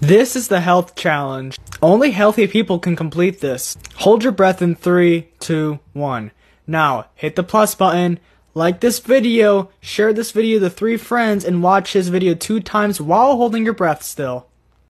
This is the health challenge. Only healthy people can complete this. Hold your breath in 3, 2, 1. Now, hit the plus button, like this video, share this video to 3 friends, and watch his video 2 times while holding your breath still.